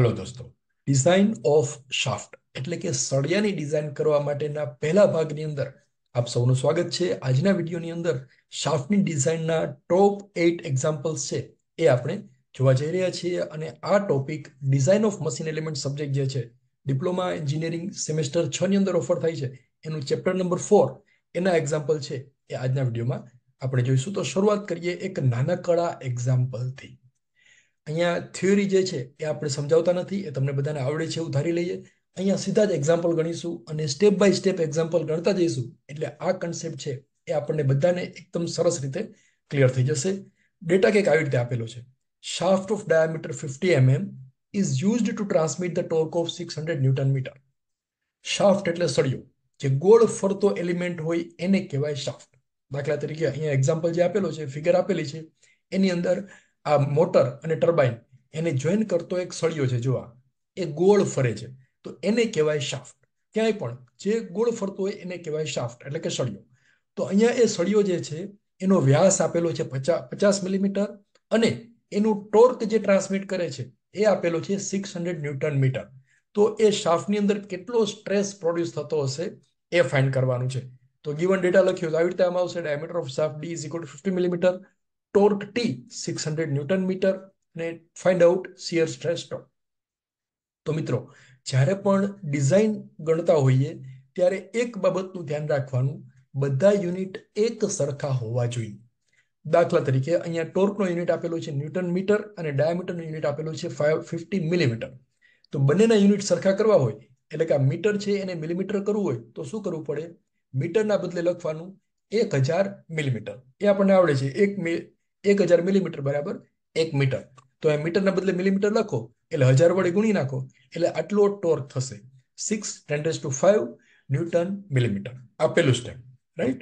Hello દોસ્તો design of shaft એટલે કે સળિયાની ડિઝાઇન કરવા માટેના પહેલા ભાગની અંદર આપ સૌનું સ્વાગત છે આજના વિડીયોની અંદર શાફ્ટની ડિઝાઇનના ટોપ એઇટ એક્ઝામ્પલ્સ છે એ આપણે જોવા જઈ રહ્યા છીએ અને આ topic design of machine element subject જે છે ડિપ્લોમા એન્જિનિયરિંગ સેમેસ્ટર છ ની અંદર ઓફર થાય છે એનું ચેપ્ટર નંબર ફોર એના એક્ઝામ્પલ છે એ આજના વિડીયોમાં આપણે જોઈશું તો શરૂઆત કરીએ એક નાનકડા એક્ઝામ્પલથી અહીંયા થિયરી જે છે એ આપણે સમજાવતા નથી એ તમને બધાને આવડે છે એવું ધારી લઈએ અહીંયા સીધા જ એક્ઝામ્પલ ગણીશું અને સ્ટેપ બાય સ્ટેપ એક્ઝામ્પલ ગણતા જઈશું એટલે આ કન્સેપ્ટ છે એ આપણને બધાને એકદમ સરસ રીતે ક્લિયર થઈ જશે ડેટા કંઈક આવી રીતે આપેલો છે shaft of diameter fifty MM is used to transmit the torque of six hundred newton metre shaft એટલે સળિયો જે ગોળ ફરતો એલિમેન્ટ હોય એને કહેવાય શાફ્ટ દાખલા તરીકે અહીંયા એક્ઝામ્પલ જે આપેલો છે ફિગર આપેલી છે એની અંદર આ મોટર અને ટર્બાઇન એને જોઈન કરતો એક સળિયો છે જોવા એ ગોળ ફરે છે તો એને કહેવાય શાફ્ટ ક્યાંય પણ જે ગોળ ફરતો હોય એને કહેવાય શાફ્ટ એટલે કે સળિયો તો અહીંયા એ સળિયો જે છે એનો વ્યાસ આપેલો છે પચાસ પચાસ મિલીમીટર અને એનું ટોર્ક જે ટ્રાન્સમિટ કરે છે એ આપેલો છે સિક્સ હંડ્રેડ ન્યૂટન મીટર તો એ શાફ્ટની અંદર કેટલો સ્ટ્રેસ પ્રોડ્યુસ થતો હશે એ ફાઇન્ડ કરવાનું છે તો ગીવન ડેટા લખ્યો તો આવી રીતે આમાં આવશે diameter of shaft D is equal to fifty millimetre torque T six 600 newton metre અને find out shear stress tau તો મિત્રો જ્યારે પણ ડિઝાઇન ગણતા હોઈએ ત્યારે એક બાબતનું ધ્યાન રાખવાનું બધા યુનિટ એક સરખા હોવા જોઈએ દાખલા તરીકે અહીંયા ટોર્કનો યુનિટ આપેલો છે ન્યૂટન મીટર અને ડાયામીટરનો યુનિટ આપેલો છે ફાઈવ ફિફ્ટી મિલીમીટર તો બંનેના યુનિટ સરખા કરવા હોય એટલે કે આ મીટર છે એને મિલીમીટર કરવું હોય તો શું કરવું પડે મીટરના બદલે લખવાનું એક હજાર મિલીમીટર એ આપણને આવડે છે એક એક હજાર મિલીમીટર બરાબર એક મીટર તો એ મીટરના બદલે મિલીમીટર લખો એટલે હજાર વડે ગુણી નાખો એટલે આટલો ટોર્ક થશે six tens to five newton millimetre આ પહેલું સ્ટેપ રાઈટ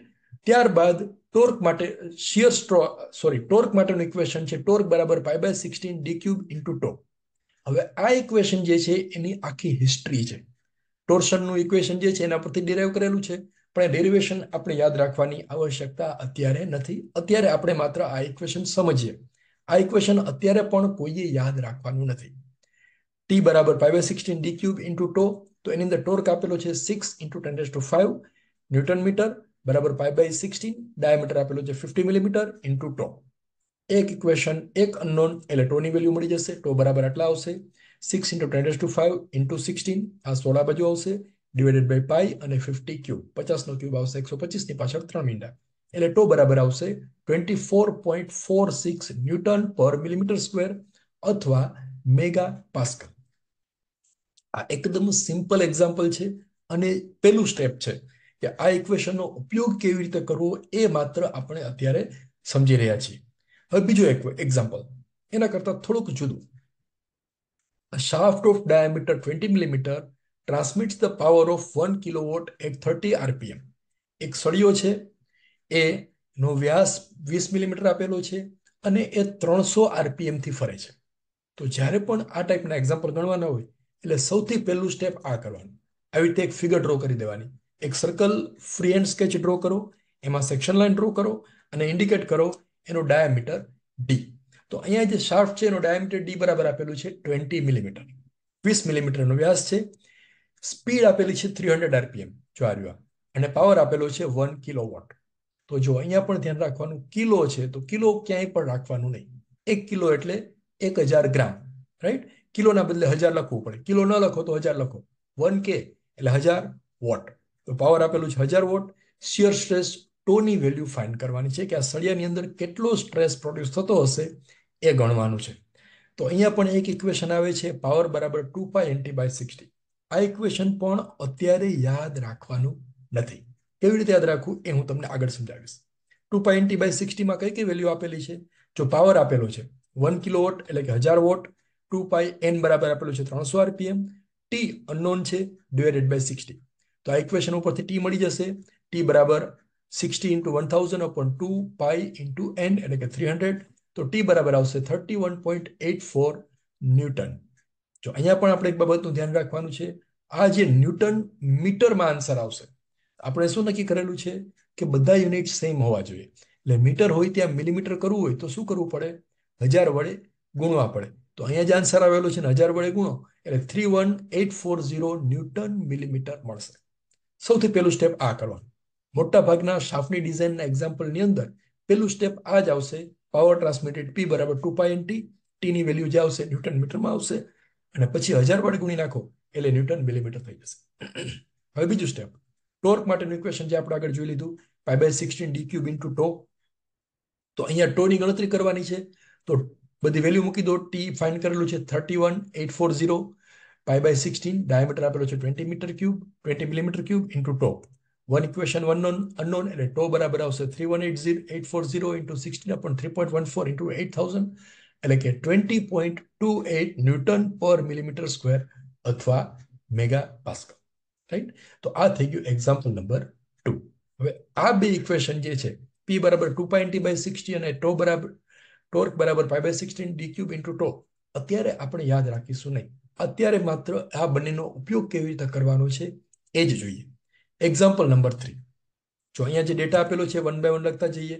ત્યારબાદ ટોર્ક માટે શિયર સ્ટ્રો સોરી ટોર્ક માટેનું ઇક્વેશન છે ટોર્ક બરાબર pi by sixteen D cube into tau હવે આ ઇક્વેશન જે છે એની આખી હિસ્ટ્રી છે ટોર્શનનું ઇક્વેશન જે છે એના પરથી ડિરાઈવ કરેલું છે પણ डेरिवेशन આપણે યાદ રાખવાની આવશ્યકતા અત્યારે નથી અત્યારે આપણે માત્ર આ ઇક્વેશન સમજીએ આ ઇક્વેશન અત્યારે પણ કોઈએ યાદ રાખવાનું નથી t = π / 16 d³ * τ તો એની અંદર ટોર્ક આપેલું છે 6 * 10 ^ 5 ન્યૂટન મીટર = π / 16 ડાયામીટર આપેલું છે 50 mm * τ એક ઇક્વેશન એક અનનોન ઇલેક્ટ્રોની વેલ્યુ મળી જશે તો બરાબર આટલા આવશે 6 * 10 ^ 5 * 16 આ 16 બજો આવશે ડિવાઇડેડ બાય પાઈ અને ફિફ્ટી ક્યુબ પચાસનો ક્યુબ આવશે એકસો પચીસની પાછળ ત્રણ મીંડા એટલે ટો બરાબર આવશે twenty four point four six newton પર મિલીમીટર સ્ક્વેર અથવા મેગા પાસ્કલ આ એકદમ સિમ્પલ એક્ઝામ્પલ છે અને પહેલું સ્ટેપ છે કે આ ઇક્વેશનનો ઉપયોગ કેવી રીતે કરવો એ માત્ર આપણે અત્યારે સમજી રહ્યા છીએ હવે બીજું એક એક્ઝામ્પલ એના કરતાં થોડુંક જુદું shaft of diameter twenty millimetre transmits the power of one kilowatt at thirty RPM એક સળિયો છે એનો વ્યાસ વીસ મિલીમીટર આપેલો છે અને એ ત્રણસો આરપીએમથી ફરે છે તો જ્યારે પણ આ ટાઈપના એક્ઝામ્પલ ગણવાના હોય એટલે સૌથી પહેલું સ્ટેપ આ કરવાનું આવી રીતે એક ફિગર ડ્રો કરી દેવાની એક circle free hand sketch draw કરો એમાં સેક્શન લાઇન ડ્રો કરો અને ઇન્ડિકેટ કરો એનો ડાયામીટર ડી તો અહીંયા જે શાફ્ટ છે એનો ડાયામીટર ડી બરાબર આપેલું છે ટ્વેન્ટી મિલીમીટર વીસ મિલીમીટરનો વ્યાસ છે સ્પીડ આપેલી છે થ્રી હંડ્રેડ આરપીએમ જો આ અને પાવર આપેલો છે વન કિલો વોટ તો જો અહીંયા પણ ધ્યાન રાખવાનું કિલો છે તો કિલો ક્યાંય પણ રાખવાનું નહીં એક કિલો એટલે એક હજાર ગ્રામ રાઈટ કિલોના બદલે હજાર લખવું પડે કિલો ન લખો તો હજાર લખો વન કે એટલે હજાર વોટ તો પાવર આપેલું છે હજાર વોટ શિયર સ્ટ્રેસ ટોની વેલ્યુ ફાઇન્ડ કરવાની છે કે આ સળિયાની અંદર કેટલો સ્ટ્રેસ પ્રોડ્યુસ થતો હશે એ ગણવાનું છે તો અહીંયા પણ એક ઇક્વેશન આવે છે પાવર બરાબર two pi N T by sixty આ ઇક્વેશન પણ અત્યારે યાદ રાખવાનું નથી કેવી રીતે યાદ રાખવું એ હું તમને આગળ સમજાવીશ ટુ પાઈ બાય સિક્સટીમાં કઈ કઈ વેલ્યુ આપેલી છે જો પાવર આપેલો છે વન કિલો વોટ એટલે કે હજાર વોટ ટુ પાય એન બરાબર આપેલું છે ત્રણસો આરપીએમ ટી અનનોન છે ડિવાઇડેડ બાય સિક્સટી તો આ ઇક્વેશન ઉપરથી ટી મળી જશે ટી બરાબર sixty into one thousand upon two pi into N એટલે કે થ્રી હંડ્રેડ તો ટી બરાબર આવશે thirty one point eight four newton જો અહીંયા પણ આપણે એક બાબતનું ધ્યાન રાખવાનું છે આ જે ન્યૂટન મીટરમાં આન્સર આવશે આપણે શું નક્કી કરેલું છે કે બધા યુનિટ સેમ હોવા જોઈએ એટલે મીટર હોય ત્યાં મિલીમીટર કરવું હોય તો શું કરવું પડે હજાર વડે ગુણવા પડે તો અહીંયા જે આન્સર આવેલો છે ને હજાર વડે ગુણો એટલે three one eight four zero newton millimetre મળશે સૌથી પહેલું સ્ટેપ આ કરવાનું મોટા ભાગના શાફની ડિઝાઇનના એક્ઝામ્પલની અંદર પહેલું સ્ટેપ આ જ આવશે પાવર ટ્રાન્સમિટેડ પી બરાબર ટુ પાઈ ટી ટીની વેલ્યુ જે આવશે ન્યૂટન મીટરમાં આવશે અને પછી હજાર વડે ગુણી નાખો એટલે ન્યૂટન મિલીમીટર થઈ જશે હવે બીજું સ્ટેપ ટોર્ક માટેનું ઇક્વેશન જે આપણે આગળ જોઈ લીધું pi by sixteen D cube into tau તો અહીંયા ટોની ગણતરી કરવાની છે તો બધી વેલ્યુ મૂકી દો ટી ફાઇન કરેલું છે thirty one eight four zero pi by sixteen diameter આપેલો છે twenty metre cube twenty millimetre cube into tau one equation one known unknown એટલે ટો બરાબર આવશે three one eight zero eight four zero into sixteen upon three point one four into eight thousand એટલે કે twenty point two eight newton પર millimetre square અથવા mega pascal right તો આ થઈ ગયું એક્ઝામ્પલ નંબર ટુ હવે આ બે ઇક્વેશન જે છે પી બરાબર ટુ પાઇન બાય સિક્સટી અને ટો બરાબર ટોર્ક બરાબર pi by sixteen D cube into tau અત્યારે આપણે યાદ રાખીશું નહીં અત્યારે માત્ર આ બંનેનો ઉપયોગ કેવી રીતે કરવાનો છે એ જ જોઈએ એક્ઝામ્પલ નંબર થ્રી જો અહીંયા જે ડેટા આપેલો છે વન બાય વન લખતા જઈએ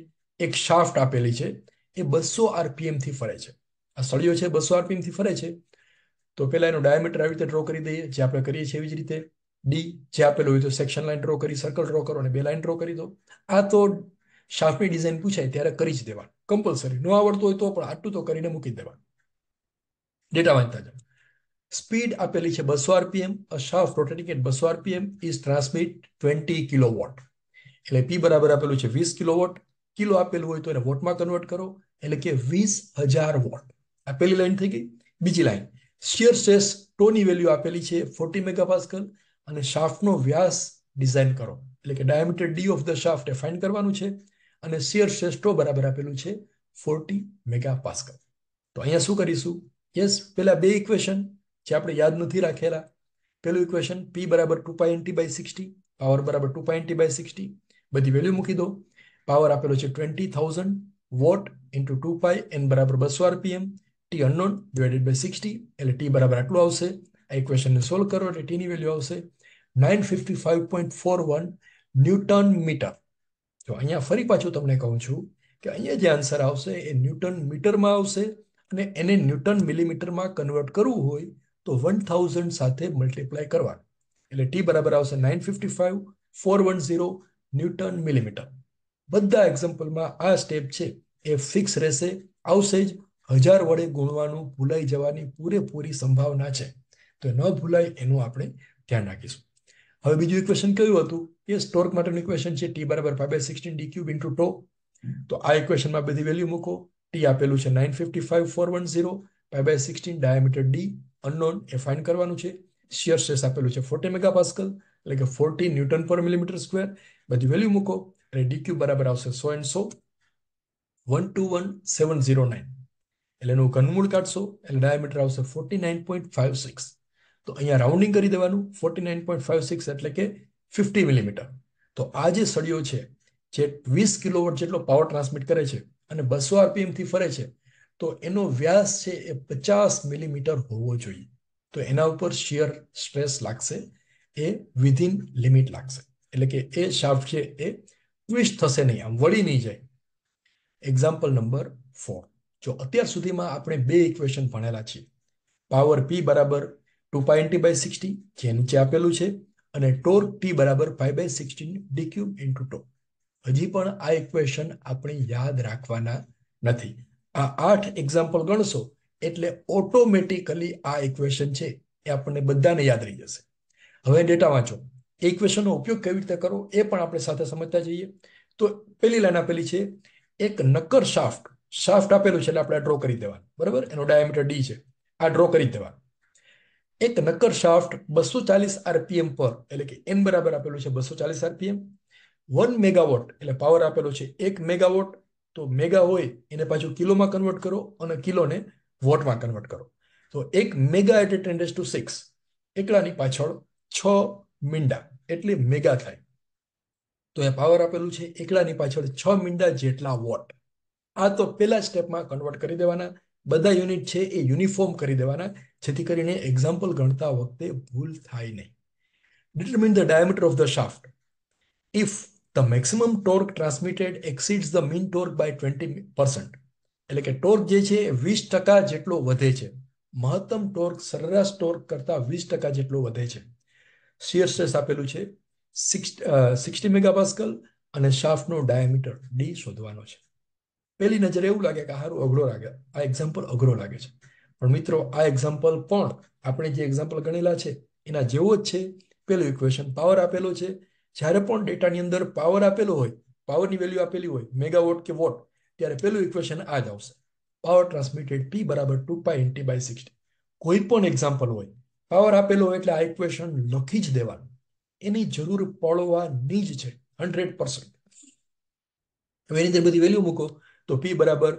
એક શાફ્ટ આપેલી છે એ બસો આરપીએમથી ફરે છે આ સળિયો છે બસો આરપીએમથી ફરે છે તો પહેલાં એનો ડાયામીટર આવી રીતે ડ્રો કરી દઈએ જે આપણે કરીએ છીએ એવી જ રીતે ડી જે આપેલું હોય તો સેક્શન લાઇન ડ્રો કરી સર્કલ ડ્રો કરો અને બે લાઇન ડ્રો કરી દો આ તો શાફની ડિઝાઇન પૂછાય ત્યારે કરી જ દેવાનું કમ્પલસરી ન આવડતું હોય તો પણ આટલું તો કરીને મૂકી દેવાનું ડેટા વાંચતા જાઓ સ્પીડ આપેલી છે બસો આરપીએમ શાફ્ટ રોટેટિંગ એટ બસો RPM is transmit twenty watt એટલે પી બરાબર આપેલું છે વીસ કિલો વોટ કિલો આપેલું હોય તો એને વોટમાં કન્વર્ટ કરો એટલે કે વીસ હજાર વોટ આ પહેલી લાઈન થઈ ગઈ બીજી લાઈન શિયર સ્ટ્રેસ ટોની વેલ્યુ આપેલી છે ફોર્ટી મેગાપાસ્કલ અને શાફ્ટનો વ્યાસ ડિઝાઇન કરો એટલે કે diameter D of the shaft એ ફાઇન્ડ કરવાનું છે અને શિયર સ્ટ્રેસ ટો બરાબર આપેલું છે ફોર્ટી મેગાપાસ્કલ તો અહીંયા શું કરીશું યસ પેલા બે ઇક્વેશન જે આપણે યાદ નથી રાખેલા પેલું ઇક્વેશન પી બરાબર two pi N T by sixty power બરાબર ટુ પાઇન્ટી બાય સિક્સટી બધી વેલ્યુ મૂકી દો પાવર આપેલો છે twenty thousand watt into two pi N બરાબર બસો RPM T unknown divided by sixty એટલે ટી બરાબર આટલું આવશે આ ઇક્વેશનને સોલ્વ કરો એટલે ટીની વેલ્યુ આવશે nine fifty five point four one newton metre જો અહીંયા ફરી પાછું તમને કહું છું કે અહીંયા જે આન્સર આવશે એ ન્યૂટન મીટરમાં આવશે અને એને ન્યૂટન મિલીમીટરમાં કન્વર્ટ કરવું હોય તો વન થાઉઝન્ડ સાથે મલ્ટીપ્લાય કરવા એટલે ટી બરાબર આવશે nine fifty five four one zero newton millimetre બધા એક્ઝામ્પલમાં આ સ્ટેપ છે એ ફિક્સ રહેશે આવશે જ હજાર વડે ગુણવાનું ભૂલાઈ જવાની પૂરેપૂરી સંભાવના છે તો ન ભૂલાય એનું આપણે ધ્યાન રાખીશું હવે બીજું ઇક્વેશન કયું હતું કે સ્ટોર્ક માટેનું ઇક્વેશન છે ટી બરાબર five by sixteen D cube into tau તો આ ઇક્વેશનમાં બધી વેલ્યુ મૂકો ટી આપેલું છે nine fifty five four one zero five by sixteen diameter D unknown એ ફાઇન કરવાનું છે શિયર સ્ટ્રેસ આપેલું છે ફોર્ટી મેગા પાસ્કલ એટલે કે ફોર્ટી ન્યૂટન પર મિલીમીટર સ્ક્વેર બધી વેલ્યુ મૂકો અને dq બરાબર આવશે so and so one two one seven zero nine એટલે એનું ઘનમૂળ કાઢશો એટલે ડાયામીટર આવશે forty nine point five six તો અહીંયા રાઉન્ડિંગ કરી દેવાનું forty nine point five six એટલે કે ફિફ્ટી મિલીમીટર તો આ જે સળિયો છે જે વીસ કિલોવોટ જેટલો પાવર ટ્રાન્સમિટ કરે છે અને બસો આરપીએમથી ફરે છે તો એનો વ્યાસ છે એ પચાસ મિલીમીટર હોવો જોઈએ તો એના ઉપર શિયર સ્ટ્રેસ લાગશે એ વિધિન લિમિટ લાગશે એટલે કે એ શાફ્ટ છે એ ટ્વિસ્ટ થશે નહીં આમ વળી નહીં જાય એક્ઝામ્પલ નંબર ફોર જો અત્યાર સુધીમાં આપણે બે ઇક્વેશન ભણેલા છીએ પાવર પી બરાબર two pi N T by sixty જે નીચે આપેલું છે અને ટોર ટી બરાબર five by sixteen D D cube into tau હજી પણ આ ઇક્વેશન આપણે યાદ રાખવાના નથી આ આઠ એક્ઝામ્પલ ગણશો એટલે ઓટોમેટિકલી આ ઇક્વેશન છે એ આપણને બધાને યાદ રહી જશે હવે ડેટા વાંચો એ ઇક્વેશનનો ઉપયોગ કેવી રીતે કરો એ પણ આપણે સાથે સમજતા જઈએ તો પેલી લાઈન આપેલી છે એક નક્કર શાફ્ટ શાફ્ટ આપેલું છે એટલે આપણે ડ્રો કરી દેવાનું બરાબર એનો ડાયામીટર ડી છે આ ડ્રો કરી દેવા એક નક્કર શાફ્ટ બસો ચાલીસ આરપીએમ પર એટલે કે એન બરાબર આપેલું છે બસો ચાલીસ આરપીએમ વન મેગાવોટ એટલે પાવર આપેલો છે એક મેગાવોટ તો મેગા હોય એને પાછું કિલોમાં કન્વર્ટ કરો અને કિલોને વોટમાં કન્વર્ટ કરો તો એક mega at ten to six એકલાની પાછળ છ મીંડા એટલે મેગા થાય તો એ પાવર આપેલું છે એકડાની પાછળ છ મીંડા જેટલા વોટ આ તો પહેલા સ્ટેપમાં કન્વર્ટ કરી દેવાના બધા યુનિટ છે એ યુનિફોર્મ કરી દેવાના જેથી કરીને એક્ઝામ્પલ ગણતા વખતે ભૂલ થાય નહીં determine the diameter of the shaft if the maximum torque transmitted exceeds the mean torque by twenty percent એટલે કે ટોર્ક જે છે એ વીસ ટકા જેટલો વધે છે મહત્તમ ટોર્ક સરેરાશ ટોર્ક કરતાં વીસ ટકા જેટલો વધે છે શિયર સ્ટ્રેસ આપેલું છે સિક્સટી મેગાપાસ્કલ અને શાફ્ટનો ડાયામીટર ડી શોધવાનો છે પહેલી નજરે એવું લાગે કે હારું અઘરો લાગે આ એક્ઝામ્પલ અઘરો લાગે છે પણ મિત્રો આ એક્ઝામ્પલ પણ આપણે જે એક્ઝામ્પલ ગણેલા છે એના જેવો જ છે પેલું ઇક્વેશન પાવર આપેલો છે જ્યારે પણ ડેટાની અંદર પાવર આપેલો હોય પાવરની વેલ્યુ આપેલી હોય મેગાવોટ કે વોટ ત્યારે પેલું ઇક્વેશન આ જ આવશે પાવર ટ્રાન્સમિટેડ પી બરાબર two pi N T by sixty કોઈ પણ એક્ઝામ્પલ હોય પાવર આપેલો એટલે આ ઇક્વેશન લખી જ દેવાનું એની જરૂર પડવાની જ છે હંડ્રેડ પર્સન્ટ હવે એની અંદર બધી વેલ્યુ મૂકો તો પી બરાબર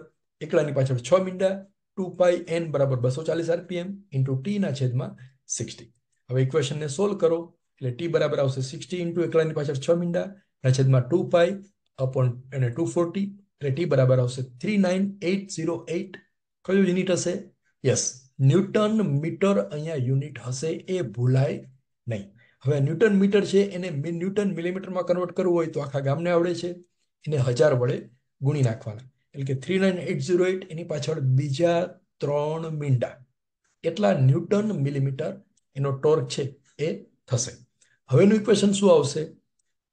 એકલાની પાછળ છ મીંડા ટુ પાઈ એન બરાબર બસો ચાલીસ આરપીએમ ઇન્ટુ ટીના છેદમાં સિક્સટી હવે ઇક્વેશનને સોલ્વ કરો એટલે ટી બરાબર આવશે સિક્સટી ઇન્ટુ એકલાની પાછળ છ મીંડા ના છેદમાં ટુ પાઈ અપોન એને ટુ ફોર્ટી એટલે ટી બરાબર આવશે three nine eight zero eight કયું યુનિટ હશે યસ ન્યૂટન મીટર અહીંયા યુનિટ હશે એ ભૂલાય નહીં હવે ન્યૂટન મીટર છે એને ન્યૂટન મિલીમીટરમાં કન્વર્ટ કરવું હોય તો આખા ગામને આવડે છે એને હજાર વડે ગુણી નાખવાના એટલે કે three nine eight zero eight એની પાછળ બીજા ત્રણ મીંડા એટલા ન્યૂટન મિલીમીટર એનો ટોર્ક છે એ થશે હવેનું ઇક્વેશન શું આવશે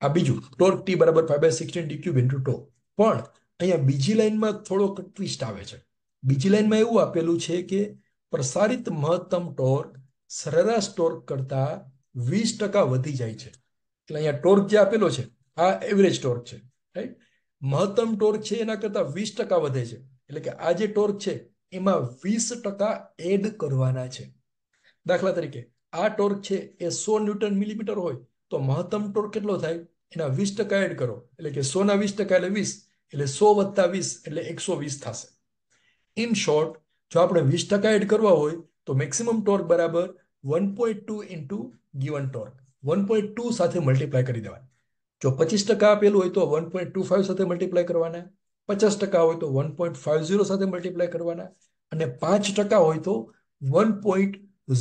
આ બીજું ટોર્ક ટી બરાબર five by sixteen D cube into tau પણ અહીંયા બીજી લાઇનમાં થોડોક ટ્વિસ્ટ આવે છે બીજી લાઇનમાં એવું આપેલું છે કે પ્રસારિત મહત્તમ ટોર્ક સરેરાશ ટોર્ક કરતા વીસ ટકા વધી જાય છે એટલે અહીંયા ટોર્ક જે આપેલો છે આ એવરેજ ટોર્ક છે રાઈટ મહત્તમ ટોર્ક છે એના કરતાં વીસ ટકા વધે છે એટલે કે આ જે ટોર્ક છે એમાં વીસ ટકા એડ કરવાના છે દાખલા તરીકે આ ટોર્ક છે એ સો ન્યૂટન મિલીમીટર હોય તો મહત્તમ ટોર્ક કેટલો થાય એના વીસ ટકા એડ કરો એટલે કે સોના વીસ ટકા એટલે વીસ એટલે સો વધતા વીસ એટલે એકસો વીસ થશે ઇન શોર્ટ જો આપણે વીસ ટકા એડ કરવા હોય તો મેક્સિમમ ટોર્ક બરાબર one point two into given torque one point two સાથે મલ્ટીપ્લાય કરી દેવાના જો પચીસ ટકા આપેલું હોય તો વન પોઈન્ટ ટુ ફાઇવ સાથે મલ્ટીપ્લાય કરવાના પચાસ ટકા હોય તો વન પોઈન્ટ ફાઇવ ઝીરો સાથે મલ્ટીપ્લાય કરવાના અને પાંચ ટકા હોય તો વન પોઈન્ટ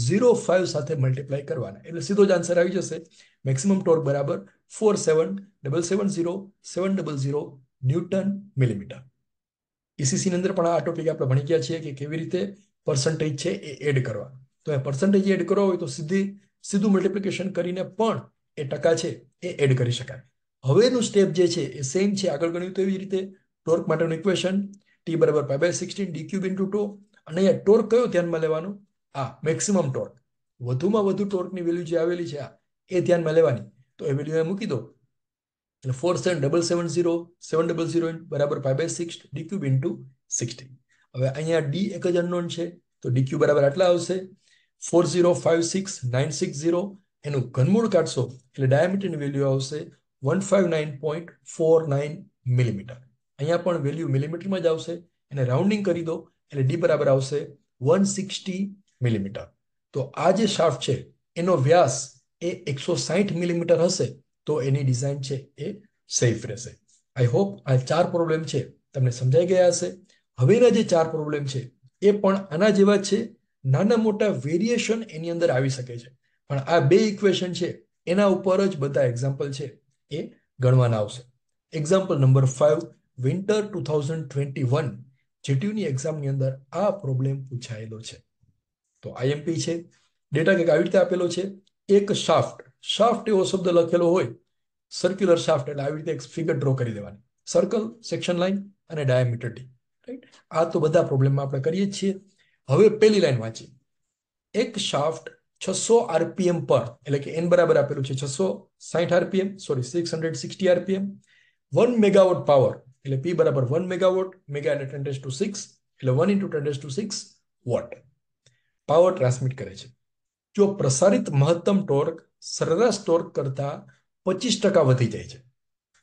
ઝીરો ફાઇવ સાથે મલ્ટીપ્લાય કરવાના એટલે સીધો જ આન્સર આવી જશે મેક્સિમમ ટોર્ક બરાબર four seven double seven zero seven double zero newton millimetre ઈસીસીની e અંદર પણ આ ટોપિક આપણે ભણી ગયા છીએ કે કેવી રીતે પર્સન્ટેજ છે એ એડ કરવા તો એ પર્સન્ટેજ એડ કરવો હોય તો સીધી સીધું મલ્ટિપ્લિકેશન કરીને પણ એ ટકા છે એ એડ કરી શકાય હવેનું સ્ટેપ જે છે એ સેમ છે આગળ ગણ્યું તો એવી રીતે ટોર્ક માટેનું ઇક્વેશન ટી બરાબર pi by sixteen D cube into two અને અહીંયા ટોર્ક કયો ધ્યાનમાં લેવાનું આ મેક્સિમમ ટોર્ક વધુમાં વધુ ટોર્કની વેલ્યુ જે આવેલી છે આ એ ધ્યાનમાં લેવાની તો એ વેલ્યુ મૂકી દો એટલે four seven double seven zero seven double zero બરાબર five by six D cube into sixty હવે અહીંયા ડી એક જ અનનોન છે તો ડી ક્યુબ બરાબર આટલા આવશે four zero five six nine six zero એનું ઘનમૂળ કાઢશો એટલે ડાયામીટરની વેલ્યુ આવશે one five nine point four nine millimetre અહીંયા પણ વેલ્યુ મિલીમીટરમાં જ આવશે એને રાઉન્ડિંગ કરી દો એટલે ડી બરાબર આવશે વન સિક્સટી મિલીમીટર તો આ જે શાફ્ટ છે એનો વ્યાસ એ એકસો સાહીઠ મિલીમીટર હશે તો એની ડિઝાઇન છે એ સેફ રહેશે આઈ હોપ આ ચાર પ્રોબ્લેમ છે તમને સમજાઈ ગયા હશે હવેના જે ચાર પ્રોબ્લેમ છે એ પણ આના જેવા છે નાના મોટા વેરિએશન એની અંદર આવી શકે છે પણ આ બે ઇક્વેશન છે એના ઉપર જ બધા એક્ઝામ્પલ છે એ ગણવાના આવશે example number five winter two thousand twenty one જેટીયુની એક્ઝામની અંદર આ પ્રોબ્લેમ પૂછાયેલો છે તો આઈએમપી છે ડેટા કંઈક આવી રીતે આપેલો છે એક શાફ્ટ શાફ્ટ એવો શબ્દ લખેલો હોય સર્ક્યુલર શાફ્ટ એટલે આવી રીતે એક ફિગર ડ્રો કરી દેવાની સર્કલ સેક્શન લાઇન અને ડાયામીટર ડી રાઈટ આ તો બધા પ્રોબ્લેમમાં આપણે કરીએ છીએ હવે પહેલી લાઈન વાંચી એક શાફ્ટ છસો આરપીએમ પર એટલે કે એન બરાબર આપેલું છે છસો સાઠ RPM sorry six hundred sixty RPM one megawatt power એટલે પી બરાબર વન મેગાવોટ મેગા એટલે ટેન ટુ સિક્સ એટલે one into ten to six watt power transmit કરે છે જો પ્રસારિત મહત્તમ ટોર્ક સરેરાશ સ્ટોર કરતાં પચીસ ટકા વધી જાય છે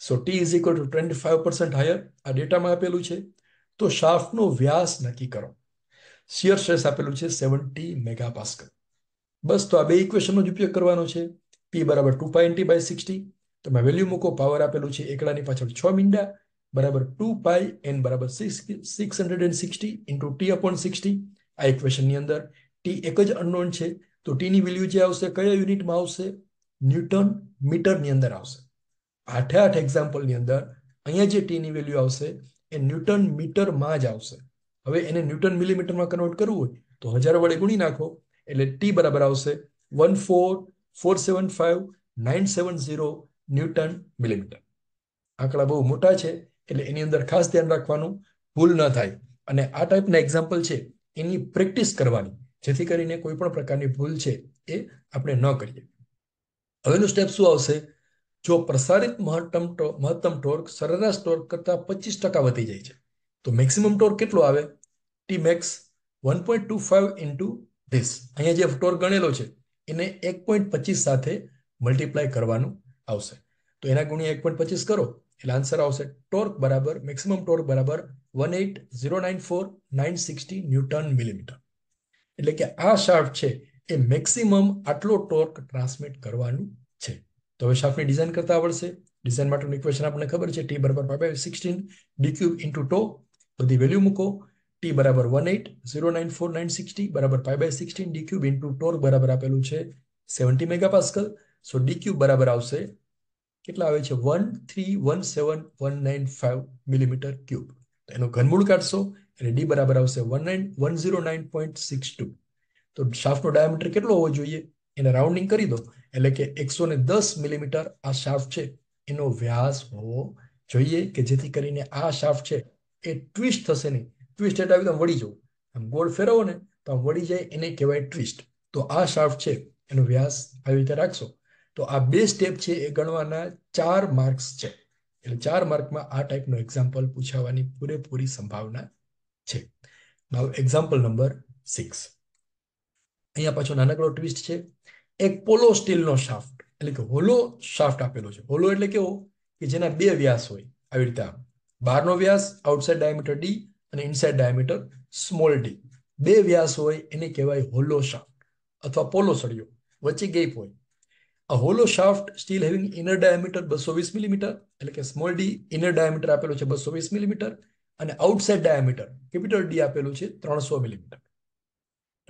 so T is equal to twenty five percent higher આ ડેટામાં આપેલું છે તો શાફ્ટનો વ્યાસ નક્કી કરો શિયર સ્ટ્રેસ આપેલું છે સેવન્ટી મેગાપાસ્કલ બસ તો આ બે ઇક્વેશનનો જ ઉપયોગ કરવાનો છે પી બરાબર ટુ પાઇન્ટી બાય સિક્સટી તમે વેલ્યુ મૂકો પાવર આપેલું છે એકડાની પાછળ છ મીંડા બરાબર ટુ પાય એન બરાબર six six hundred and sixty into T upon sixty આ ઇક્વેશનની અંદર ટી એક જ અનનોન છે તો ટીની વેલ્યુ જે આવશે કયા યુનિટમાં આવશે ન્યૂટન મીટરની અંદર આવશે આઠે આઠ એક્ઝામ્પલની અંદર અહીંયા જે ટીની વેલ્યુ આવશે એ ન્યૂટન મીટરમાં જ આવશે હવે એને ન્યૂટન મિલીમીટરમાં કન્વર્ટ કરવું હોય તો હજાર વડે ગુણી નાખો એટલે ટી બરાબર આવશે one four four seven five nine seven zero newton millimetre આંકડા બહુ મોટા છે એટલે એની અંદર ખાસ ધ્યાન રાખવાનું ભૂલ ન થાય અને આ ટાઈપના એક્ઝામ્પલ છે એની પ્રેક્ટિસ કરવાની જેથી કરીને કોઈ પણ પ્રકારની ભૂલ છે એ આપણે ન કરીએ હવેનું સ્ટેપ શું આવશે જો પ્રસારિત મહત્તમ મહત્તમ ટોર્ક સરેરાશ ટોર્ક કરતાં પચીસ ટકા વધી જાય છે તો મેક્સિમમ ટોર્ક કેટલો આવે T max one point two five into this અહીંયા જે ટોર્ક ગણેલો છે એને એક પોઈન્ટ પચીસ સાથે મલ્ટીપ્લાય કરવાનું આવશે તો એના ગુણ્યા એક પોઈન્ટ પચીસ કરો એટલે આન્સર આવશે ટોર્ક બરાબર મેક્સિમમ ટોર્ક બરાબર one eight zero nine four nine sixty newton millimetre એટલે કે આ શાફ્ટ છે એ મેક્સિમમ આટલો ટોર્ક ટ્રાન્સમિટ કરવાનું છે તો હવે શાફની ડિઝાઇન કરતા આવડશે ડિઝાઇન માટેનું ઇક્વેશન આપણને ખબર છે ટી બરાબર pi by sixteen D cube into tau બધી વેલ્યુ મૂકો ટી બરાબર one eight zero nine four nine sixty બરાબર pi by sixteen D cube into torque બરાબર આપેલું છે seventy mega megapascal so D cube બરાબર આવશે કેટલા આવે છે one three one seven one nine five millimetre cube એનું ઘનમૂળ કાઢશો એટલે ડી બરાબર આવશે one nine one zero nine point six two તો શાફ્ટનો ડાયામીટર કેટલો હોવો જોઈએ એને રાઉન્ડિંગ કરી દો એટલે કે એકસો ને દસ મિલીમીટર આ શાફ્ટ છે એનો વ્યાસ હોવો જોઈએ કે જેથી કરીને આ શાફ્ટ છે એ ટ્વિસ્ટ થશે નહીં ટ્વિસ્ટ એટલે આવી વળી જવું આમ ગોળ ફેરવો ને તો આમ વળી જાય એને કહેવાય ટ્વિસ્ટ તો આ શાફ્ટ છે એનો વ્યાસ આવી રીતે રાખશો તો આ બે સ્ટેપ છે એ ગણવાના ચાર માર્ક્સ છે એટલે ચાર માર્કમાં આ ટાઈપનો એક્ઝામ્પલ પૂછાવાની પૂરેપૂરી સંભાવના છે નાવ એક્ઝામ્પલ નંબર સિક્સ અહીંયા પાછો નાનકડો ટ્વિસ્ટ છે એક પોલો સ્ટીલનો શાફ્ટ એટલે કે હોલો શાફ્ટ આપેલો છે હોલો એટલે કેવો કે જેના બે વ્યાસ હોય આવી રીતે આમ બહારનો વ્યાસ આઉટસાઇડ ડાયામીટર ડી અને ઇનસાઇડ ડાયામીટર સ્મોલ ડી બે વ્યાસ હોય એને કહેવાય હોલો શાફ્ટ અથવા પોલો સળિયો વચ્ચે ગેપ હોય a hollow shaft steel having inner diameter બસો વીસ મિલીમીટર એટલે કે સ્મોલ ડી ઇનર ડાયામીટર આપેલો છે બસો વીસ મિલીમીટર અને આઉટસાઇડ ડાયામીટર કેપિટલ ડી આપેલું છે ત્રણસો મિલીમીટર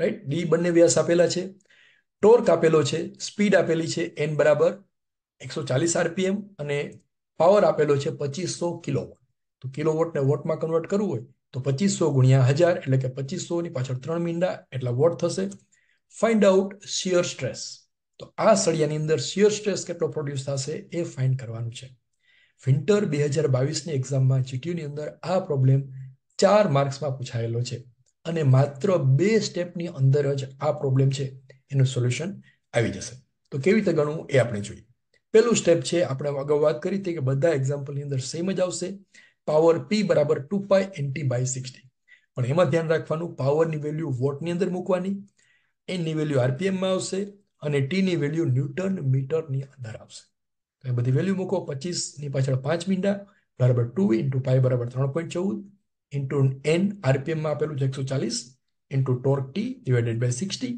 રાઈટ ડી બંને વ્યાસ આપેલા છે ટોર્ક આપેલો છે સ્પીડ આપેલી છે એન બરાબર એકસો ચાલીસ આરપીએમ અને પાવર આપેલો છે પચીસો કિલોવોટ તો કિલોવોટને વોટમાં કન્વર્ટ કરવું હોય તો પચીસો ગુણ્યા હજાર એટલે કે પચીસોની પાછળ ત્રણ મીંડા એટલા વોટ થશે ફાઇન્ડ આઉટ શિયર સ્ટ્રેસ તો આ સળિયાની અંદર શિયર સ્ટ્રેસ કેટલો પ્રોડ્યુસ થશે એ ફાઇન્ડ કરવાનું છે વિન્ટર બે હજાર બાવીસની એક્ઝામમાં જીટીયુની અંદર આ પ્રોબ્લેમ ચાર માર્ક્સમાં પૂછાયેલો છે અને માત્ર બે સ્ટેપની અંદર જ આ પ્રોબ્લેમ છે એનું સોલ્યુશન આવી જશે તો કેવી રીતે ગણવું એ આપણે જોઈએ પહેલું સ્ટેપ છે આપણે અગાઉ વાત કરી હતી કે બધા એક્ઝામ્પલની અંદર સેમ જ આવશે પાવર પી બરાબર two pi N T by sixty પણ એમાં ધ્યાન રાખવાનું પાવરની વેલ્યુ વોટની અંદર મૂકવાની એનની વેલ્યુ આરપીએમમાં આવશે અને ટીની વેલ્યુ ન્યૂટન મીટરની અંદર આવશે તમે બધી વેલ્યુ મૂકો પચીસની પાછળ પાંચ મીંડા બરાબર ટુ ઇન્ટુ પાઈ બરાબર ત્રણ પોઈન્ટ ચૌદ ઇન્ટુ એન આરપીએમમાં આપેલું છે એકસો ચાલીસ into torque T divided by sixty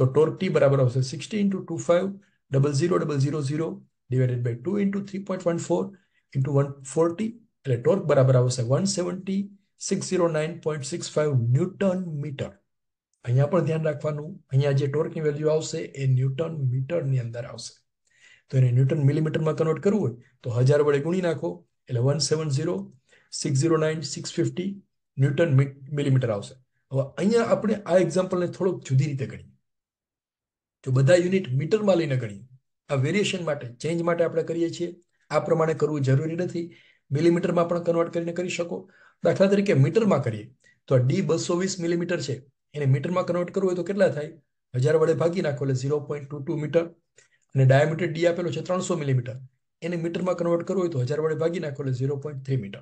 તો ટોર્ક ટી બરાબર આવશે sixty into two five double zero double zero zero divided by two into three point one four into one forty એટલે torque બરાબર આવશે one seventy six zero nine point six five newton metre અહીંયા પણ ધ્યાન રાખવાનું અહીંયા જે ટોર્કની value આવશે એ ન્યૂટન મીટરની અંદર આવશે તો એને ન્યૂટન મિલીમીટરમાં કન્વર્ટ કરવું હોય તો હજાર વડે ગુણી નાખો એટલે one seven zero six zero nine six fifty newton millimetre આવશે હવે અહીંયા આપણે આ એક્ઝામ્પલને થોડોક જુદી રીતે ગણીએ જો બધા યુનિટ મીટરમાં લઈને ગણીએ આ વેરિએશન માટે ચેન્જ માટે આપણે કરીએ છીએ આ પ્રમાણે કરવું જરૂરી નથી મિલીમીટરમાં પણ કન્વર્ટ કરીને કરી શકો દાખલા તરીકે મીટરમાં કરીએ તો ડી બસો વીસ મિલીમીટર છે એને મીટરમાં કન્વર્ટ કરવું હોય તો કેટલા થાય હજાર વડે ભાગી નાખો એટલે zero point two two metre અને ડાયામીટર ડી આપેલો છે ત્રણસો મિલીમીટર એને મીટરમાં કન્વર્ટ કરવું હોય તો હજાર વડે ભાગી નાખો એટલે ઝીરો પોઈન્ટ થ્રી મીટર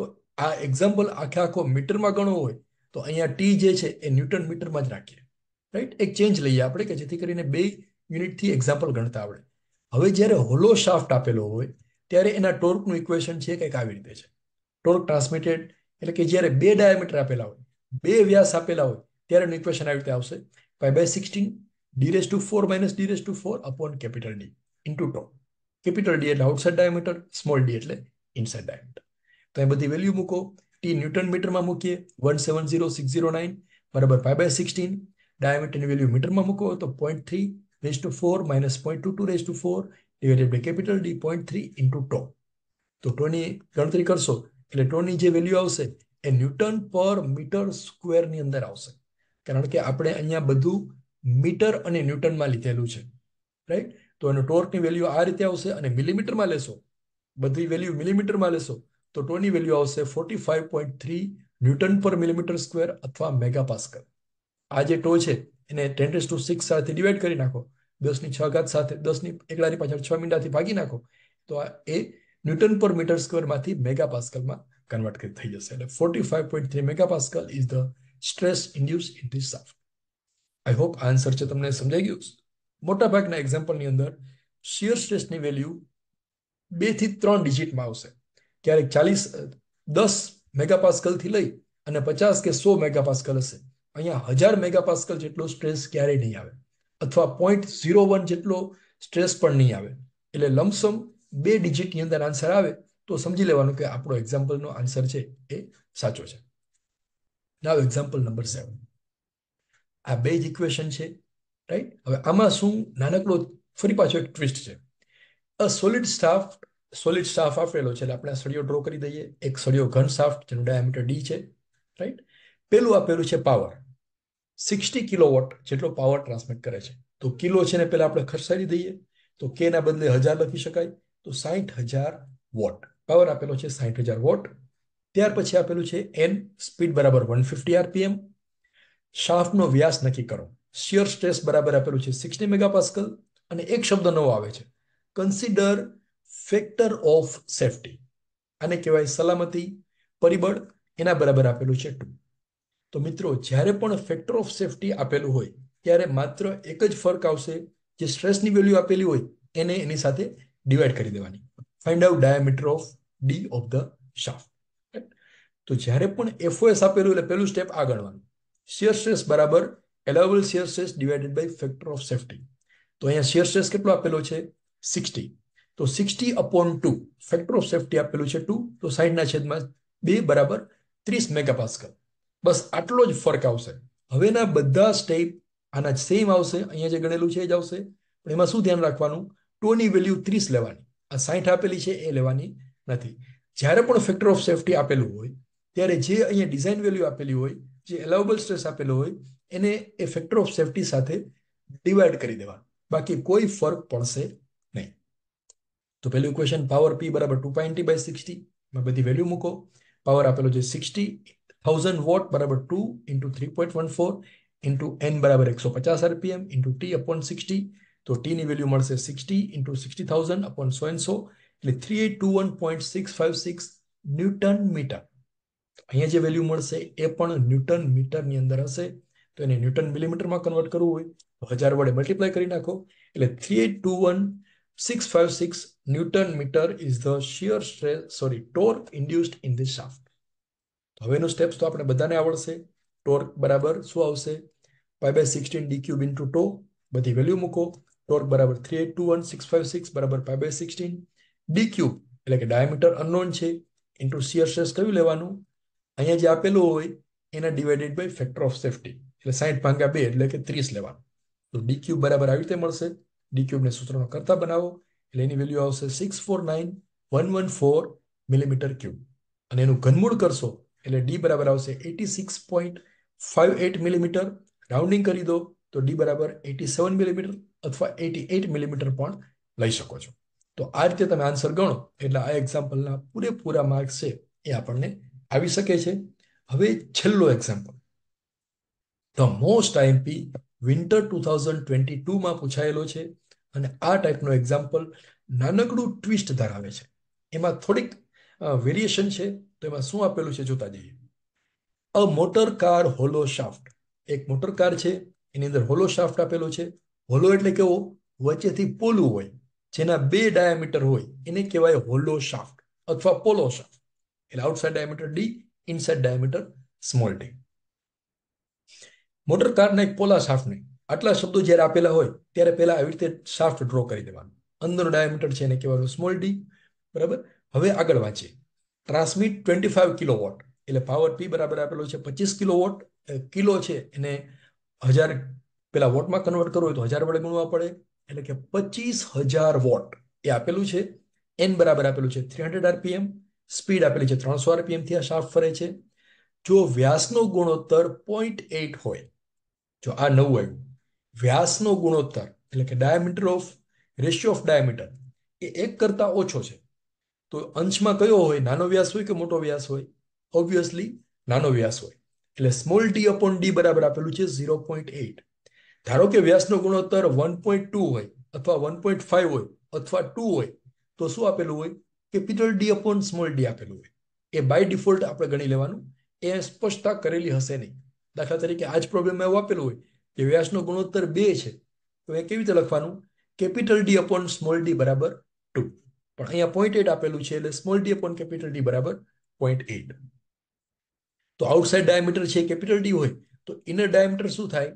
તો આ એક્ઝામ્પલ આખે આખો મીટરમાં ગણવો હોય તો અહીંયા ટી જે છે એ ન્યૂટન મીટરમાં જ રાખીએ રાઈટ એક ચેન્જ લઈએ આપણે કે જેથી કરીને બે યુનિટથી એક્ઝામ્પલ ગણતા આવડે હવે જ્યારે હોલો શાફ્ટ આપેલો હોય ત્યારે એના ટોર્કનું ઇક્વેશન છે કંઈક આવી રીતે છે ટોર્ક ટ્રાન્સમિટેડ એટલે કે જ્યારે બે ડાયામીટર આપેલા હોય બે વ્યાસ આપેલા હોય ત્યારેનું ઇક્વેશન આવી રીતે આવશે five by sixteen d raised to 4 minus d raised to 4 upon capital D into tau. Capital D એટલે outside diameter, small d એટલે inside diameter. તો એ બધી વેલ્યુ મૂકો ટી ન્યૂટન મીટરમાં મૂકીએ one seven zero six zero nine બરાબર five by sixteen ડાયામીટરની value મીટરમાં મૂકો તો point three raise to four minus point two two raise to four divided by capital D point three into tau તો ટોની ગણતરી કરશો એટલે ટોની જે વેલ્યુ આવશે એ ન્યૂટન પર મીટર સ્ક્વેરની અંદર આવશે કારણ કે આપણે અહીંયા બધું મીટર અને ન્યૂટનમાં લીધેલું છે રાઈટ તો એનો ટોર્કની વેલ્યુ આ રીતે આવશે અને મિલીમીટરમાં લેશો બધી વેલ્યુ મિલીમીટરમાં લેશો તો ટોની વેલ્યુ આવશે forty five point three newton પર મિલીમીટર સ્ક્વેર અથવા મેગાપાસ્કલ આ જે ટો છે એને ટેન્ડ્રેસ ટુ સિક્સ સાથે ડિવાઈડ કરી નાખો દસની છ ઘાત સાથે દસની એકલાની પાછળ છ મીંડાથી ભાગી નાખો તો આ એ ન્યૂટન પર મીટર સ્ક્વેરમાંથી મેગાપાસ્કલમાં કન્વર્ટ થઈ જશે એટલે forty five point three megapascal is the stress induce in this shaft I hope answer છે તમને સમજાઈ ગયું મોટાભાગના એક્ઝામ્પલની અંદર શિયર સ્ટ્રેસની વેલ્યુ બે થી ત્રણ ડિજિટમાં આવશે ક્યારેક ચાલીસ દસ મેગાપાસ્કલથી લઈ અને પચાસ કે સો મેગાપાસ્કલ હશે અહીંયા હજાર મેગાપાસ્કલ જેટલો સ્ટ્રેસ ક્યારેય નહીં આવે અથવા પોઈન્ટ ઝીરો વન જેટલો સ્ટ્રેસ પણ નહીં આવે એટલે લમસમ બે ડિજિટની અંદર આન્સર આવે તો સમજી લેવાનું કે આપણો એક્ઝામ્પલનો આન્સર છે એ સાચો છે નાવ એક્ઝામ્પલ નંબર સેવન આ બે જ ઇક્વેશન છે રાઈટ હવે આમાં શું નાનકડો ફરી પાછો એક ટ્વિસ્ટ છે a solid staff solid staff આપેલો છે એટલે આપણે આ સળિયો ડ્રો કરી દઈએ એક સળિયો ઘન સાફ્ટ જેનું ડાયામીટર ડી છે રાઈટ પેલું આપેલું છે પાવર સિક્સટી કિલોવોટ જેટલો પાવર ટ્રાન્સમિટ કરે છે તો કિલો છે ને પહેલાં આપણે ખસાડી દઈએ તો કેના બદલે હજાર લખી શકાય તો સાહીઠ હજાર વોટ પાવર આપેલો છે સાહીઠ હજાર વોટ ત્યાર પછી આપેલું છે એન સ્પીડ બરાબર વન ફિફ્ટી આરપીએમ શાફ્ટનો વ્યાસ નક્કી કરો શિયર સ્ટ્રેસ બરાબર આપેલું છે સિક્સટી મેગાપાસ્કલ અને એક શબ્દ નવો આવે છે કન્સિડર ફેક્ટર ઓફ સેફટી આને કહેવાય સલામતી પરિબળ એના બરાબર આપેલું છે ટુ તો મિત્રો જ્યારે પણ ફેક્ટર ઓફ સેફટી આપેલું હોય ત્યારે માત્ર એક જ ફરક આવશે જે સ્ટ્રેસની વેલ્યુ આપેલી હોય એને એની સાથે ડિવાઈડ કરી દેવાની find out diameter of D of the shaft તો જ્યારે પણ એફઓએસ આપેલું એટલે પહેલું સ્ટેપ આ શિયર સ્ટ્રેસ બરાબર allowable shear stress divided by factor of safety તો અહીંયા શિયર સ્ટ્રેસ કેટલો આપેલો છે સિક્સટી તો sixty upon two factor of safety આપેલું છે ટુ તો સાઈડના છેદમાં બે બરાબર ત્રીસ મેગાપાસ્કલ બસ આટલો જ ફરક આવશે હવેના બધા સ્ટેપ આના સેમ આવશે અહીંયા જે ગણેલું છે એ જ આવશે પણ એમાં શું ધ્યાન રાખવાનું ટુની વેલ્યુ ત્રીસ લેવાની આ સાઈઠ આપેલી છે એ લેવાની નથી જ્યારે પણ ફેક્ટર ઓફ સેફટી આપેલું હોય ત્યારે જે અહીંયા ડિઝાઇન વેલ્યુ આપેલી હોય જે એલાઉબલ સ્ટ્રેસ આપેલો હોય એને એ ફેક્ટર ઓફ સેફટી સાથે ડિવાઈડ કરી દેવાનું બાકી કોઈ ફરક પડશે નહીં તો પહેલું ઇક્વેશન પાવર પી બરાબર ટુ પોઈન્ટ બાય સિક્સટી માં બધી વેલ્યુ મૂકો પાવર આપેલો છે સિક્સટી થાઉઝન્ડ વોટ બરાબર two into three point one four into N બરાબર એકસો પચાસ RPM into T upon sixty તો ટીની વેલ્યુ મળશે sixty into sixty thousand upon so and so એટલે three eight two one point six five six newton metre અહીંયા જે value મળશે એ પણ ન્યૂટન મીટરની અંદર હશે તો એને ન્યૂટન મિલીમીટરમાં કન્વર્ટ કરવું હોય તો હજાર વડે મલ્ટીપ્લાય કરી નાખો એટલે three eight two one six five six newton metre is the shear stress sorry torque induced in the shaft હવેનું સ્ટેપ્સ તો આપણે બધાને આવડશે ટોર્ક બરાબર શું આવશે pi by sixteen D cube into tau બધી વેલ્યુ મૂકો ટોર્ક બરાબર three eight two one six five six બરાબર pi by sixteen D cube એટલે કે ડાયામીટર અનનોન છે ઇન્ટુ શિયર સ્ટ્રેસ કયું લેવાનું અહીંયા જે આપેલું હોય એના divided by factor of safety એટલે સાઈઠ ભાંગા બે એટલે કે ત્રીસ લેવાનું તો ડી ક્યુબ બરાબર આવી રીતે મળશે ડી ક્યુબને સૂત્રનો કરતા બનાવો એટલે એની વેલ્યુ આવશે six four nine one one four millimetre cube અને એનું ઘનમૂળ કરશો એટલે ડી બરાબર આવશે eighty six point five eight millimetre rounding કરી દો તો ડી બરાબર એટી સેવન મિલીમીટર અથવા એટી એટ મિલીમીટર પણ લઈ શકો છો તો આ રીતે તમે આન્સર ગણો એટલે આ એક્ઝામ્પલના પૂરેપૂરા માર્ક્સ છે એ આપણને આવી શકે છે હવે છેલ્લો example the most IMP winter two thousand twenty ટુમાં પૂછાયેલો છે અને આ ટાઈપનો એક્ઝામ્પલ નાનકડું ટ્વિસ્ટ ધરાવે છે એમાં થોડીક વેરિએશન છે તો એમાં શું આપેલું છે જોતા જઈએ a motor car hollow shaft એક મોટર કાર છે એની અંદર હોલો શાફ્ટ આપેલો છે હોલો એટલે કેવો વચ્ચેથી પોલું હોય જેના બે ડાયામીટર હોય એને કહેવાય હોલો શાફ્ટ અથવા પોલો શાફ્ટ એટલે outside diameter D inside diameter small D motor કારના એક પોલા શાફ્ટને આટલા શબ્દો જ્યારે આપેલા હોય ત્યારે પહેલા આવી રીતે શાફ્ટ ડ્રો કરી દેવાનું અંદરનો ડાયામીટર છે એને કહેવાનું સ્મોલ ડી બરાબર હવે આગળ વાંચીએ transmit twenty five kilo watt એટલે પાવર પી બરાબર આપેલો છે પચીસ કિલો વોટ કિલો છે એને હજાર પેલા વોટમાં કન્વર્ટ કરવો હોય તો હજાર વડે ગુણવા પડે એટલે કે પચીસ હજાર વોટ એ આપેલું છે એન બરાબર આપેલું છે થ્રી હંડ્રેડ આરપીએમ સ્પીડ આપેલી છે ત્રણસો આરપીએમથી આ શાફ્ટ ફરે છે જો વ્યાસનો ગુણોત્તર પોઈન્ટ એટ હોય જો આ નવું આવ્યું વ્યાસનો ગુણોત્તર એટલે કે diameter of ratio of diameter એ એક કરતાં ઓછો છે તો અંશમાં કયો હોય નાનો વ્યાસ હોય કે મોટો વ્યાસ હોય ઓબ્વિયસલી નાનો વ્યાસ હોય એટલે સ્મોલ ટી અપોન ડી બરાબર આપેલું છે ઝીરો પોઈન્ટ એટ ધારો કે વ્યાસનો ગુણોત્તર વન પોઈન્ટ ટુ હોય અથવા વન પોઈન્ટ ફાઈવ હોય અથવા ટુ હોય તો શું આપેલું હોય capital D upon small D આપેલું હોય એ બાય ડિફોલ્ટ આપણે ગણી લેવાનું એ સ્પષ્ટતા કરેલી હશે નહીં દાખલા તરીકે આ જ પ્રોબ્લેમમાં એવું આપેલું હોય કે વ્યાસનો ગુણોત્તર બે છે તો એ કેવી રીતે લખવાનું capital D upon small D બરાબર ટુ પણ અહીંયા પોઈન્ટ એટ આપેલું છે એટલે small D upon capital D બરાબર પોઈન્ટ એટ તો આઉટસાઇડ ડાયામીટર છે કેપિટલ ડી હોય તો ઇનર ડાયામીટર શું થાય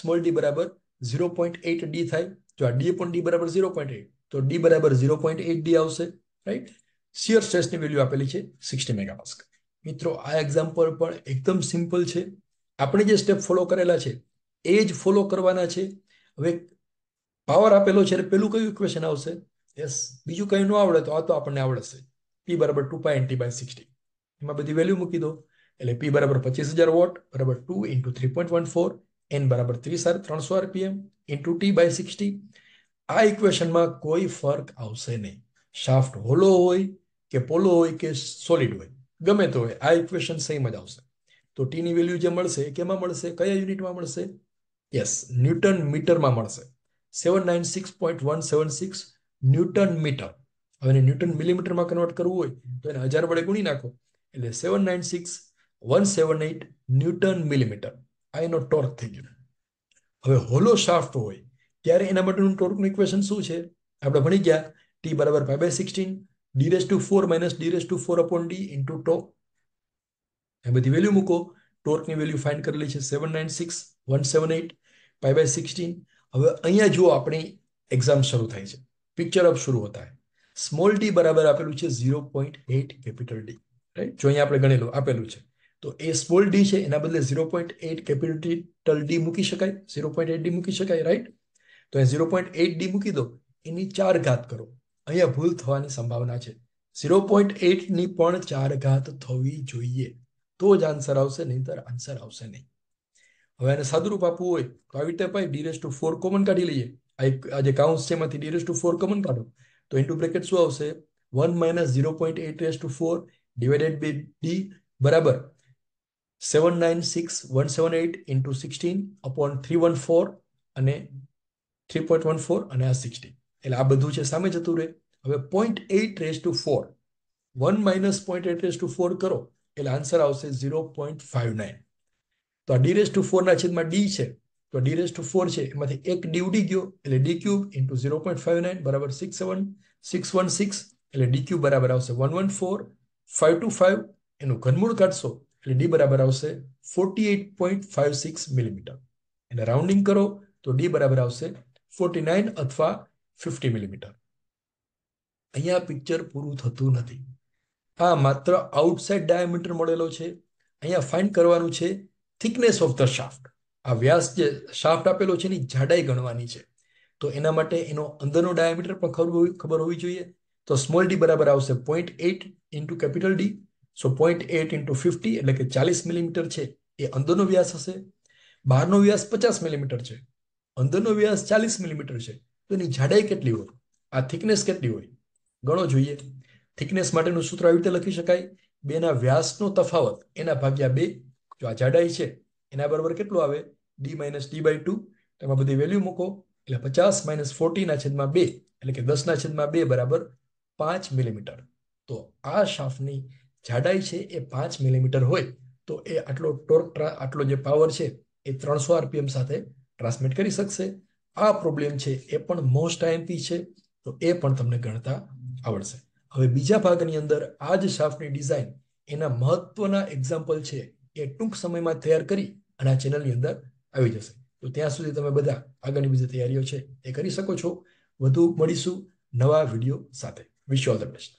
સ્મોલ ડી બરાબર ઝીરો પોઈન્ટ એટ ડી થાય જો આ ડી અપોન ડી બરાબર ઝીરો પોઈન્ટ એટ તો ડી બરાબર ઝીરો પોઈન્ટ એટ ડી આવશે રાઈટ શિયર સ્ટ્રેસની વેલ્યુ આપેલી છે સિક્સટી મેગાપાસ્કલ મિત્રો આ એક્ઝામ્પલ પણ એકદમ સિમ્પલ છે આપણે જે સ્ટેપ ફોલો કરેલા છે એ જ ફોલો કરવાના છે હવે પાવર આપેલો છે પેલું કયું ઇક્વેશન આવશે યસ બીજું કંઈ ન આવડે તો આ તો આપણને આવડશે પી બરાબર two pi N T by sixty એમાં બધી વેલ્યુ મૂકી દો એટલે પી બરાબર પચીસ હજાર વોટ બરાબર two into three point one four N બરાબર ત્રીસ ત્રણસો RPM into T by sixty આ ઇક્વેશનમાં કોઈ ફર્ક આવશે નહીં શાફ્ટ હોલો હોય કે પોલો હોય કે સોલિડ હોય ગમે તો હોય આ ઇક્વેશન સેમ જ આવશે તો ટીની વેલ્યુ જે મળશે કેમાં મળશે કયા યુનિટમાં મળશે યસ ન્યૂટન મીટરમાં મળશે seven nine six point one seven six newton metre હવે ન્યૂટન મિલીમીટરમાં કન્વર્ટ કરવું હોય તો એને હજાર વડે ગુણી નાખો એટલે seven nine six one seven eight newton millimetre આ એનો ટોર્ક થઈ ગયો હવે હોલો શાફ્ટ હોય ત્યારે એના માટેનું ટોર્કનું ઇક્વેશન શું છે આપણે ભણી ગયા ટી બરાબર five by sixteen D raise to four minus D raise to four upon D into two એ બધી વેલ્યુ મૂકો ટોર્કની વેલ્યુ ફાઇન્ડ કરેલી છે seven nine six one seven eight five by sixteen હવે અહીંયા જુઓ આપણી એક્ઝામ શરૂ થાય છે પિક્ચર અપ શરૂ હોતા હે સ્મોલ ટી બરાબર આપેલું છે zero point eight capital D right જો અહીંયા આપણે ગણેલું આપેલું છે તો એ સ્મોલ ડી છે એના બદલે zero point eight capital D મૂકી શકાય ઝીરો પોઈન્ટ એટ ડી મૂકી શકાય રાઈટ તો એ ઝીરો પોઈન્ટ એટ ડી મૂકી દો એની ચાર ઘાત કરો અહીંયા ભૂલ થવાની સંભાવના છે ઝીરો પોઈન્ટ એટની પણ ચાર ઘાત થવી જોઈએ તો જ આન્સર આવશે નહીંતર આન્સર આવશે નહીં હવે આને સાદુરૂપ આપવું હોય તો આવી રીતે ભાઈ ડીરેસ ટુ ફોર કોમન કાઢી લઈએ આ જે કાઉન્સ છે એમાંથી ડીરેસ ટુ ફોર કોમન કાઢો તો ઇન્ટુ બ્રેકેટ શું આવશે one minus zero point eight raise to four divided by D બરાબર seven nine six one seven eight into sixteen upon three one four અને થ્રી પોઈન્ટ વન ફોર અને આ sixteen એટલે આ બધું છે સામે જતું રહે હવે point eight raise to four one minus point eight raise to four કરો એટલે આન્સર આવશે ઝીરો પોઈન્ટ ફાઇવ નાઇન તો આ ડી રેસ ટુ ફોરના છેદમાં ડી છે તો ડી રેસ ટુ ફોર છે એમાંથી એક ડી ઉડી ગયો એટલે D cube into zero point five nine બરાબર six seven six one six એટલે ડી ક્યુબ બરાબર આવશે one one four five two five એનું ઘનમૂળ કાઢશો એટલે ડી બરાબર આવશે forty eight point five six millimetre એને રાઉન્ડિંગ કરો તો ડી બરાબર આવશે ફોર્ટી નાઇન અથવા ફિફ્ટી મિલીમીટર અહીંયા પિક્ચર પૂરું થતું નથી આ માત્ર આઉટસાઇડ ડાયામીટર મળેલો છે અહીંયા ફાઇન્ડ કરવાનું છે થિકનેસ ઓફ ધ શાફ્ટ આ વ્યાસ જે શાફ્ટ આપેલો છે એની જાડાઈ ગણવાની છે તો એના માટે એનો અંદરનો ડાયામીટર પણ ખબર ખબર હોવી જોઈએ તો સ્મોલ ડી બરાબર આવશે point eight into capital D so point eight into fifty એટલે કે ચાલીસ મિલીમીટર છે એ અંદરનો વ્યાસ હશે બહારનો વ્યાસ પચાસ મિલીમીટર છે અંદરનો વ્યાસ ચાલીસ મિલીમીટર છે તો એની જાડાઈ કેટલી હોય આ થિકનેસ કેટલી હોય ગણો જોઈએ થિકનેસ માટેનું સૂત્ર આવી રીતે લખી શકાય બેના વ્યાસનો તફાવત એના ભાગ્યા બે જો આ જાડાઈ છે એના બરાબર કેટલું આવે D minus D by two એમાં બધી વેલ્યુ મૂકો એટલે પચાસ માઇનસ ફોર્ટીના છેદમાં બે એટલે કે દસના છેદમાં બે બરાબર પાંચ મિલીમીટર તો આ શાફની જાડાઈ છે એ પાંચ મિલીમીટર હોય તો એ આટલો ટોર્ક આટલો જે પાવર છે એ ત્રણસો આરપીએમ સાથે ટ્રાન્સમિટ કરી શકશે આ પ્રોબ્લેમ છે એ પણ મોસ્ટ આઈએમપી છે તો એ પણ તમને ગણતા આવડશે હવે બીજા ભાગની અંદર આ જ શાફ્ટની ડિઝાઇન એના મહત્વના એક્ઝામ્પલ છે એ ટૂંક સમયમાં તૈયાર કરી અને આ ચેનલની અંદર આવી જશે તો ત્યાં સુધી તમે બધા આગળની બીજી તૈયારીઓ છે એ કરી શકો છો વધુ મળીશું નવા વિડીયો સાથે વિશ ઓલ ધ બેસ્ટ